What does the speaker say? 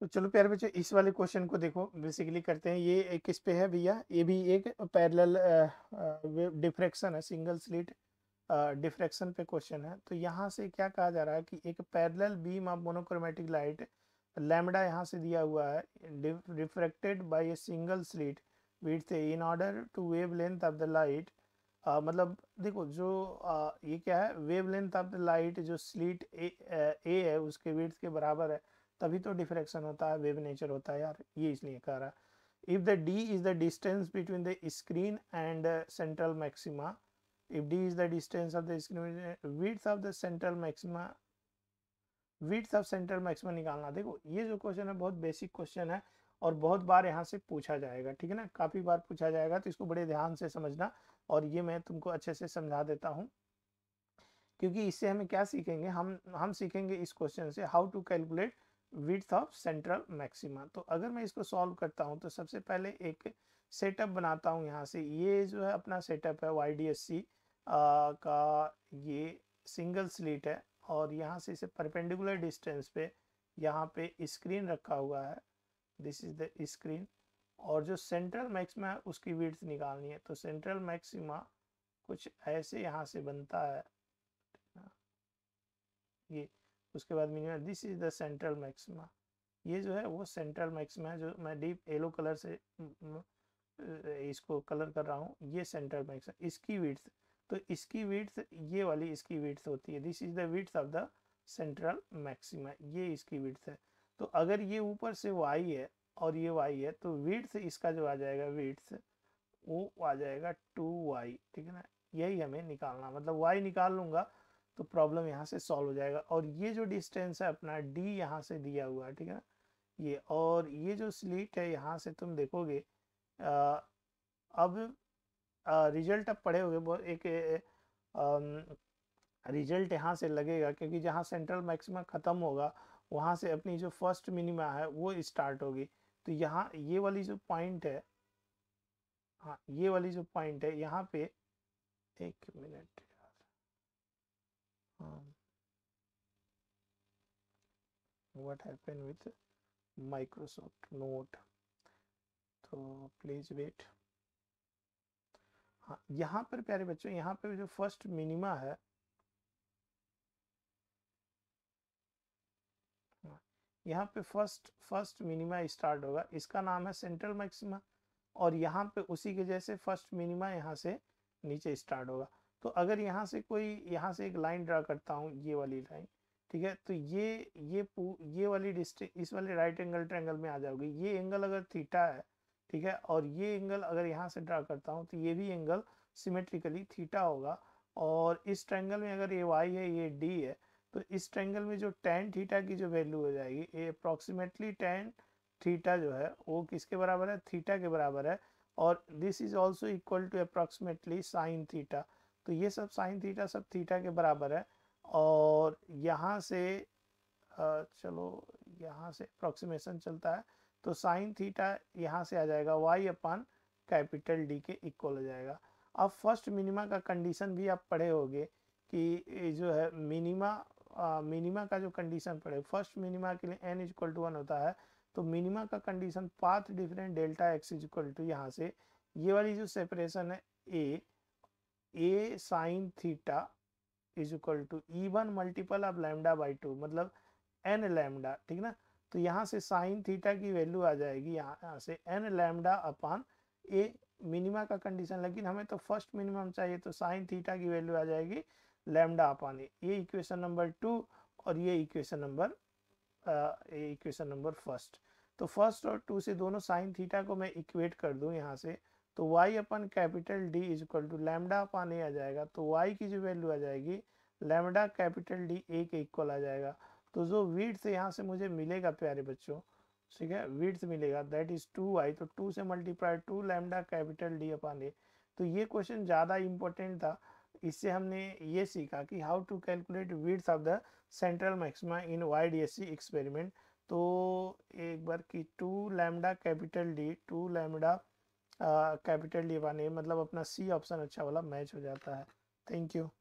तो चलो प्यारे बच्चे इस वाले क्वेश्चन को देखो बेसिकली करते हैं ये किस पे है भैया ये भी एक पैरेलल डिफ्रेक्शन है सिंगल स्लिट डिफ्रेक्शन पे क्वेश्चन है तो यहाँ से क्या कहा जा रहा है कि एक parallel beam of monochromatic light lambda यहाँ से दिया हुआ है refracted by a single slit width in order to wavelength of the light मतलब देखो जो uh, ये क्या है wavelength of the light जो स्लिट ए, ए है उसके विथ के बराबर है तभी तो डिफ्रैक्शन होता है वेव नेचर होता है यार ये इसलिए कह रहा है if the D is the distance between the screen and central maxima if D is the distance of the screen width of the central maxima width of central maxima निकालना देखो ये जो क्वेश्चन है बहुत बेसिक क्वेश्चन है और बहुत बार यहाँ से पूछा जाएगा ठीक है ना काफी बार पूछा जाएगा तो इसको बड़े ध्यान से समझना और ये मैं तुमको अच्छे से समझा देता हूँ क्योंकि इससे हमें क्या सीखेंगे हम हम सीखेंगे इस क्वेश्चन से how to calculate width of central maxima तो अगर मैं इसको सॉल्व करता हूँ तो सबसे पहले एक सेटअप बनाता हूँ यहाँ से ये जो है अपना सेटअप है वाई डी एस सी का ये सिंगल स्लीट है और यहाँ से इसे परपेंडिकुलर डिस्टेंस पे यहाँ पे स्क्रीन रखा हुआ है दिस इज द स्क्रीन और जो सेंट्रल मैक्सिमा है उसकी विड्थ निकालनी है तो सेंट्रल मैक्सिमा कुछ ऐसे यहाँ से बनता है ये उसके बाद minima this is the central maxima ये जो है वो सेंट्रल मैक्सिमा है जो मैं डीप येलो कलर से इसको कलर कर रहा हूँ ये सेंट्रल मैक्सिमा इसकी विड्थ तो इसकी विड्थ ये वाली इसकी विड्थ होती है this is the width of the central maxima ये इसकी विड्थ है तो अगर ये ऊपर से वाई है और ये वाई है तो विड्थ इसका जो आ जाएगा विड्थ वो आ जाएगा टू वाई ठीक है ना यही हमें निकालना मतलब वाई निकाल लूंगा तो प्रॉब्लम यहाँ से सॉल्व हो जाएगा और ये जो डिस्टेंस है अपना डी यहाँ से दिया हुआ है ठीक है ये और ये जो स्लीट है यहाँ से तुम देखोगे आ, अब रिजल्ट अब पढ़े हो गए एक रिजल्ट यहाँ से लगेगा क्योंकि जहाँ सेंट्रल मैक्सिमा ख़त्म होगा वहाँ से अपनी जो फर्स्ट मिनिमा है वो स्टार्ट होगी तो यहाँ ये वाली जो पॉइंट है हाँ ये वाली जो पॉइंट है यहाँ पे एक मिनट हाँ। what happened with microsoft note तो प्लीज वेट हाँ यहाँ पर प्यारे बच्चों यहाँ पे जो फर्स्ट मिनिमा है हाँ, यहाँ पे फर्स्ट फर्स्ट मिनिमा स्टार्ट होगा इसका नाम है सेंट्रल मैक्सिमा और यहाँ पे उसी के जैसे फर्स्ट मिनिमा यहाँ से नीचे स्टार्ट होगा तो अगर यहाँ से कोई यहाँ से एक लाइन ड्रा करता हूँ ये वाली लाइन ठीक है तो ये ये ये वाली डिस्टेंस इस वाले राइट एंगल ट्रैंगल में आ जाओगे ये एंगल अगर थीटा है ठीक है और ये एंगल अगर यहाँ से ड्रा करता हूँ तो ये भी एंगल सिमेट्रिकली थीटा होगा और इस ट्रैंगल में अगर ये वाई है ये डी है तो इस ट्रैंगल में जो टेन थीटा की जो वैल्यू हो जाएगी ये अप्रॉक्सीमेटली टेन थीटा जो है वो किसके बराबर है थीटा के बराबर है और this is also equal to approximately sine theta तो ये सब साइन थीटा सब थीटा के बराबर है और यहाँ से चलो यहाँ से अप्रोक्सीमेशन चलता है तो साइन थीटा यहाँ से आ जाएगा वाई अपन कैपिटल डी के इक्वल हो जाएगा अब फर्स्ट मिनिमा का कंडीशन भी आप पढ़े होंगे कि जो है मिनिमा मिनिमा का जो कंडीशन पढ़े फर्स्ट मिनिमा के लिए एन इक्वल टू वन होता है तो मिनिमा का condition path different delta x is equal to यहाँ से ये वाली जो सेपरेशन है a a sine theta is equal to E one multiple of lambda by two मतलब एन लैमडा ठीक ना तो यहाँ से साइन थीटा की वैल्यू आ जाएगी यहाँ से n lambda upon a minima का कंडीशन लेकिन हमें तो फर्स्ट मिनिमम चाहिए तो साइन थीटा की वैल्यू आ जाएगी लैमडा अपान ए ये इक्वेशन नंबर टू और ये equation number equation number first तो फर्स्ट और टू से दोनों साइन थीटा को मैं इक्वेट कर दूँ यहाँ से तो y upon capital D is equal to lambda upon a आ जाएगा तो y की जो वैल्यू आ जाएगी लैमडा कैपिटल डी ए के इक्वल आ जाएगा तो जो वीट से यहाँ से मुझे मिलेगा प्यारे बच्चों ठीक है वीट मिलेगा दैट इज टू आई तो टू से multiply two lambda capital D upon a तो ये क्वेश्चन ज़्यादा इंपॉर्टेंट था इससे हमने ये सीखा कि how to calculate widths of the central maxima in Y D S C experiment तो एक बार कि two lambda capital D two lambda capital D a मतलब अपना सी ऑप्शन अच्छा वाला मैच हो जाता है थैंक यू